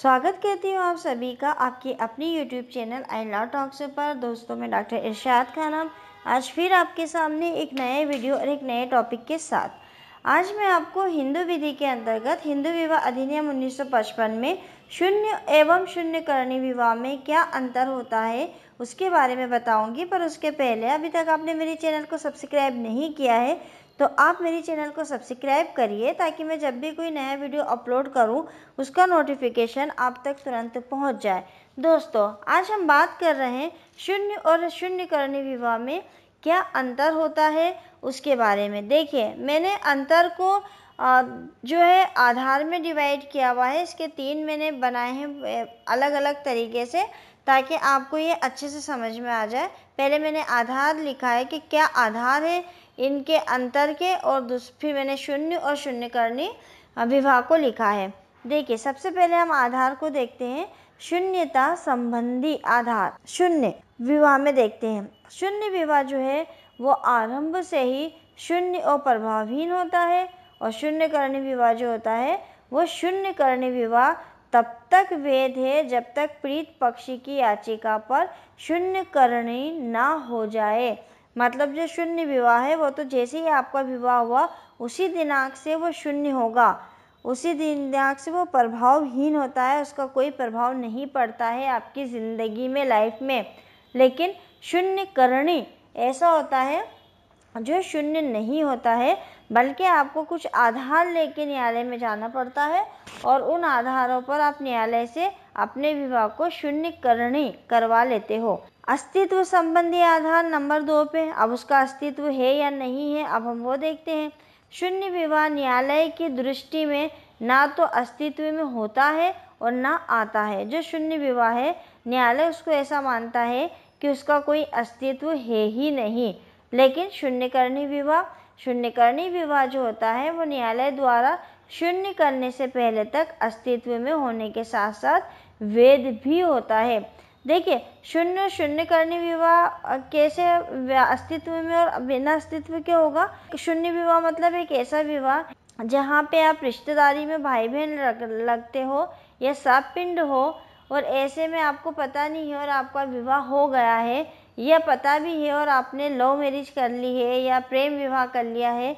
स्वागत करती हूँ आप सभी का आपके अपने YouTube channel I law talks पर दोस्तों मैं डॉक्टर इरशाद खानम आज फिर आपके सामने एक नए वीडियो और एक नए टॉपिक के साथ आज मैं आपको हिंदू विधि के अंतर्गत हिंदू विवाह अधिनियम 1955 में शून्य एवं शून्य करणी विवाह में क्या अंतर होता है उसके बारे में बताऊंगी पर उसके पहले अभी तक आपने मेरे चैनल को सब्सक्राइब नहीं किया है तो आप मेरे चैनल को सब्सक्राइब करिए ताकि मैं जब भी कोई नया वीडियो अपलोड करूं उसका नोटिफिकेशन आप तक तुरंत पहुंच जाए दोस्तों आज हम बात कर रहे हैं शून्य और शून्य करणी विवाह में क्या अंतर होता है उसके बारे में देखिए मैंने अंतर को जो है आधार में डिवाइड किया हुआ है इसके तीन मैंने बनाए हैं अलग अलग तरीके से ताकि आपको ये अच्छे से समझ में आ जाए पहले मैंने आधार लिखा है कि क्या आधार है इनके अंतर के और फिर मैंने शून्य और शून्य करनी विभाग को लिखा है देखिए सबसे पहले हम आधार को देखते हैं शून्यता संबंधी आधार शून्य विवाह में देखते हैं शून्य विवाह जो है वो आरंभ से ही शून्य और प्रभावहीन होता है और शून्य कर्ण विवाह जो होता है वो शून्य कर्ण विवाह तब तक वेद है जब तक प्रीत पक्षी की याचिका पर शून्य कर्णी ना हो जाए मतलब जो शून्य विवाह है वो तो जैसे ही आपका विवाह हुआ उसी दिनांक से वो शून्य होगा उसी दिनांक से वो प्रभावहीन होता है उसका कोई प्रभाव नहीं पड़ता है आपकी ज़िंदगी में लाइफ में लेकिन शून्य करणी ऐसा होता है जो शून्य नहीं होता है बल्कि आपको कुछ आधार लेके न्यायालय में जाना पड़ता है और उन आधारों पर आप न्यायालय से अपने विवाह को शून्य करने करवा लेते हो अस्तित्व संबंधी आधार नंबर दो पे अब उसका अस्तित्व है या नहीं है अब हम वो देखते हैं शून्य विवाह न्यायालय की दृष्टि में ना तो अस्तित्व में होता है और ना आता है जो शून्य विवाह है न्यायालय उसको ऐसा मानता है कि उसका कोई अस्तित्व है ही नहीं लेकिन शून्यकर्णी विवाह शून्यकर्णी विवाह जो होता है वो न्यायालय द्वारा शून्य करने से पहले तक अस्तित्व में होने के साथ साथ वेद भी होता है देखिए शून्य शून्य करने विवाह कैसे अस्तित्व में और बिना अस्तित्व के होगा शून्य विवाह मतलब एक ऐसा विवाह जहाँ पे आप रिश्तेदारी में भाई बहन लगते हो या सब पिंड हो और ऐसे में आपको पता नहीं है और आपका विवाह हो गया है यह पता भी है और आपने लव मैरिज कर ली है या प्रेम विवाह कर लिया है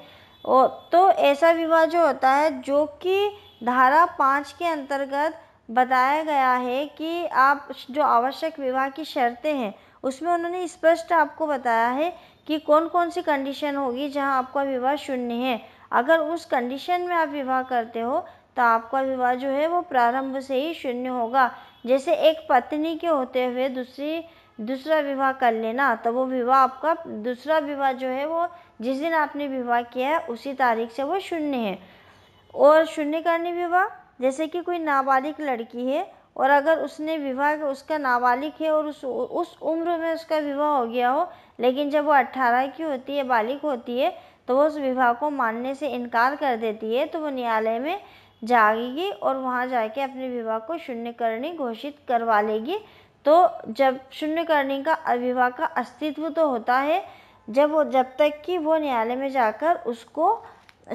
और तो ऐसा विवाह जो होता है जो कि धारा पाँच के अंतर्गत बताया गया है कि आप जो आवश्यक विवाह की शर्तें हैं उसमें उन्होंने स्पष्ट आपको बताया है कि कौन कौन सी कंडीशन होगी जहां आपका विवाह शून्य है अगर उस कंडीशन में आप विवाह करते हो तो आपका विवाह जो है वो प्रारंभ से ही शून्य होगा जैसे एक पत्नी के होते हुए दूसरी दूसरा विवाह कर लेना तो वो विवाह आपका दूसरा विवाह जो है वो जिस दिन आपने विवाह किया है उसी तारीख से वो शून्य है और शून्य करने विवाह जैसे कि कोई नाबालिग लड़की है और अगर उसने विवाह उसका नाबालिग है और उस उस उम्र में उसका विवाह हो गया हो लेकिन जब वो अट्ठारह की होती है बालिग होती है तो वो उस विवाह को मानने से इनकार कर देती है तो वो न्यायालय में जाएगी और वहाँ जाके अपने विवाह को शून्य करनी घोषित करवा लेगी तो जब शून्य करने का विवाह का अस्तित्व तो होता है जब वो जब तक कि वो न्यायालय में जाकर उसको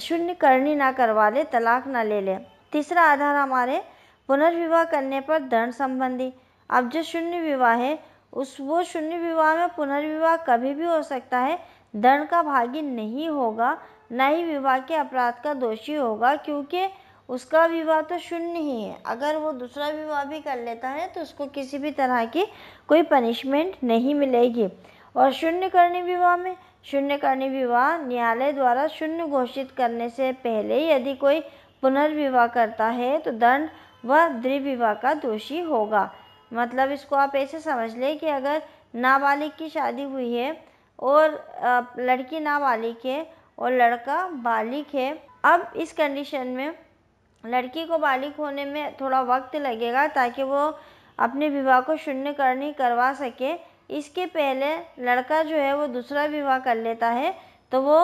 शून्य करनी ना करवा ले तलाक ना ले ले तीसरा आधार हमारे पुनर्विवाह करने पर दंड संबंधी अब जो शून्य विवाह है उस वो शून्य विवाह में पुनर्विवाह कभी भी हो सकता है दंड का भागी नहीं होगा न ही विवाह के अपराध का दोषी होगा क्योंकि उसका विवाह तो शून्य ही है अगर वो दूसरा विवाह भी कर लेता है तो उसको किसी भी तरह की कोई पनिशमेंट नहीं मिलेगी और शून्य करणी विवाह में शून्य विवाह न्यायालय द्वारा शून्य घोषित करने से पहले यदि कोई पुनर्विवाह करता है तो दंड वह द्विविवाह का दोषी होगा मतलब इसको आप ऐसे समझ लें कि अगर नाबालिग की शादी हुई है और लड़की नाबालिग है और लड़का बालिग है अब इस कंडीशन में लड़की को बालिग होने में थोड़ा वक्त लगेगा ताकि वो अपने विवाह को शून्य करनी करवा सके इसके पहले लड़का जो है वो दूसरा विवाह कर लेता है तो वो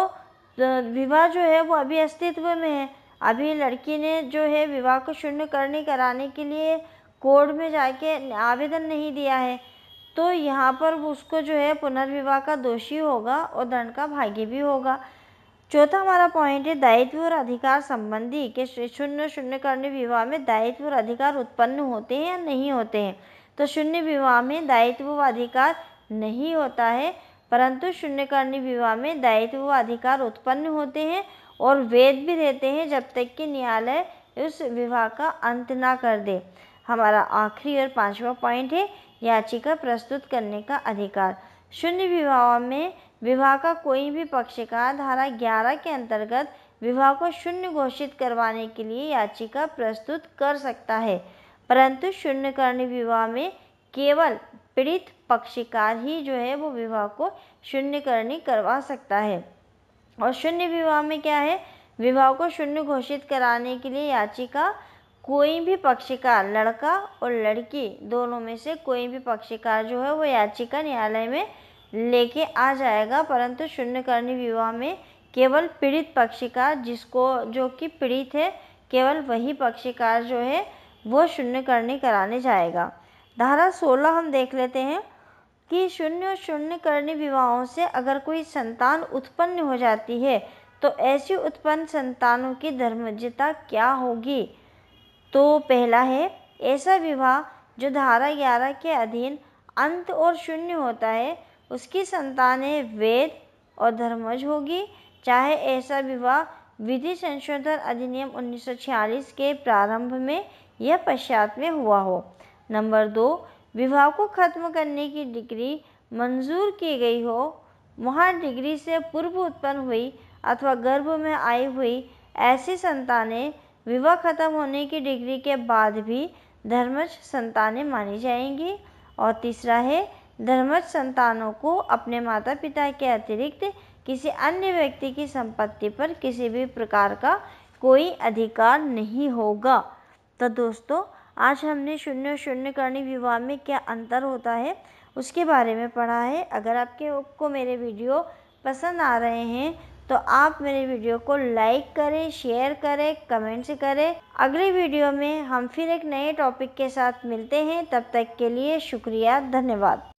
विवाह जो है वो अभी अस्तित्व में है अभी लड़की ने जो है विवाह को शून्य करने कराने के लिए कोर्ट में जाके आवेदन नहीं दिया है तो यहाँ पर उसको जो है पुनर्विवाह का दोषी होगा और दंड का भागी भी होगा चौथा हमारा पॉइंट है दायित्व और अधिकार संबंधी के शून्य शून्य करने विवाह में दायित्व और अधिकार उत्पन्न होते हैं या नहीं होते हैं तो शून्य विवाह में दायित्व व अधिकार नहीं होता है परंतु शून्य करने विवाह में दायित्व व अधिकार उत्पन्न होते हैं और वेद भी रहते हैं जब तक कि न्यायालय उस विवाह का अंत ना कर दे हमारा आखिरी और पांचवा पॉइंट है याचिका प्रस्तुत करने का अधिकार शून्य विवाह में विवाह का कोई भी पक्षकार धारा ग्यारह के अंतर्गत विवाह को शून्य घोषित करवाने के लिए याचिका प्रस्तुत कर सकता है परंतु शून्य विवाह में केवल पीड़ित पक्षकार ही जो है वो विवाह को शून्य करवा सकता है और शून्य विवाह में क्या है विवाह को शून्य घोषित कराने के लिए याचिका कोई भी पक्षकार लड़का और लड़की दोनों में से कोई भी पक्षकार जो है वो याचिका न्यायालय में लेके आ जाएगा परंतु शून्य विवाह में केवल पीड़ित पक्षकार जिसको जो कि पीड़ित है केवल वही पक्षकार जो है वो शून्य कराने जाएगा धारा सोलह हम देख लेते हैं कि शून्य शून्य करने विवाहों से अगर कोई संतान उत्पन्न हो जाती है तो ऐसी उत्पन्न संतानों की धर्मजता क्या होगी तो पहला है ऐसा विवाह जो धारा ग्यारह के अधीन अंत और शून्य होता है उसकी संतानें वेद और धर्मज होगी चाहे ऐसा विवाह विधि संशोधन अधिनियम 1946 के प्रारंभ में या पश्चात में हुआ हो नंबर दो विवाह को खत्म करने की डिग्री मंजूर की गई हो वहाँ डिग्री से पूर्व उत्पन्न हुई अथवा गर्भ में आई हुई ऐसी संतानें विवाह खत्म होने की डिग्री के बाद भी धर्मज संतानें मानी जाएंगी और तीसरा है धर्मज संतानों को अपने माता पिता के अतिरिक्त किसी अन्य व्यक्ति की संपत्ति पर किसी भी प्रकार का कोई अधिकार नहीं होगा तो दोस्तों आज हमने शून्य शून्य कर्ण विवाह में क्या अंतर होता है उसके बारे में पढ़ा है अगर आपके को मेरे वीडियो पसंद आ रहे हैं तो आप मेरे वीडियो को लाइक करें शेयर करें कमेंट्स करें अगली वीडियो में हम फिर एक नए टॉपिक के साथ मिलते हैं तब तक के लिए शुक्रिया धन्यवाद